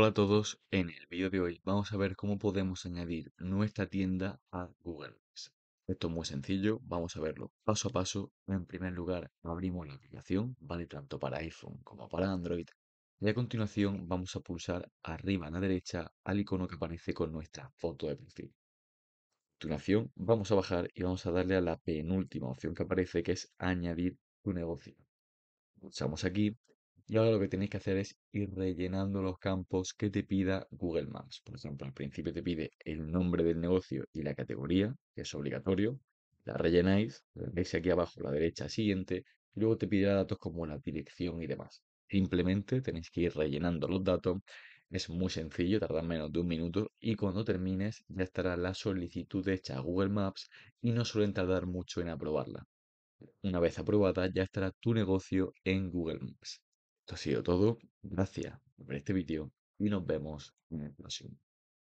Hola a todos, en el vídeo de hoy vamos a ver cómo podemos añadir nuestra tienda a Google Esto es muy sencillo, vamos a verlo paso a paso. En primer lugar, abrimos la aplicación, vale tanto para iPhone como para Android. Y a continuación vamos a pulsar arriba a la derecha al icono que aparece con nuestra foto de perfil. A continuación vamos a bajar y vamos a darle a la penúltima opción que aparece que es añadir tu negocio. Pulsamos aquí y ahora lo que tenéis que hacer es ir rellenando los campos que te pida Google Maps. Por ejemplo, al principio te pide el nombre del negocio y la categoría, que es obligatorio. La rellenáis, veis aquí abajo a la derecha siguiente, y luego te pide datos como la dirección y demás. Simplemente tenéis que ir rellenando los datos. Es muy sencillo, tarda menos de un minuto y cuando termines ya estará la solicitud hecha a Google Maps y no suelen tardar mucho en aprobarla. Una vez aprobada ya estará tu negocio en Google Maps. Esto ha sido todo. Gracias por este vídeo y nos vemos en el próximo.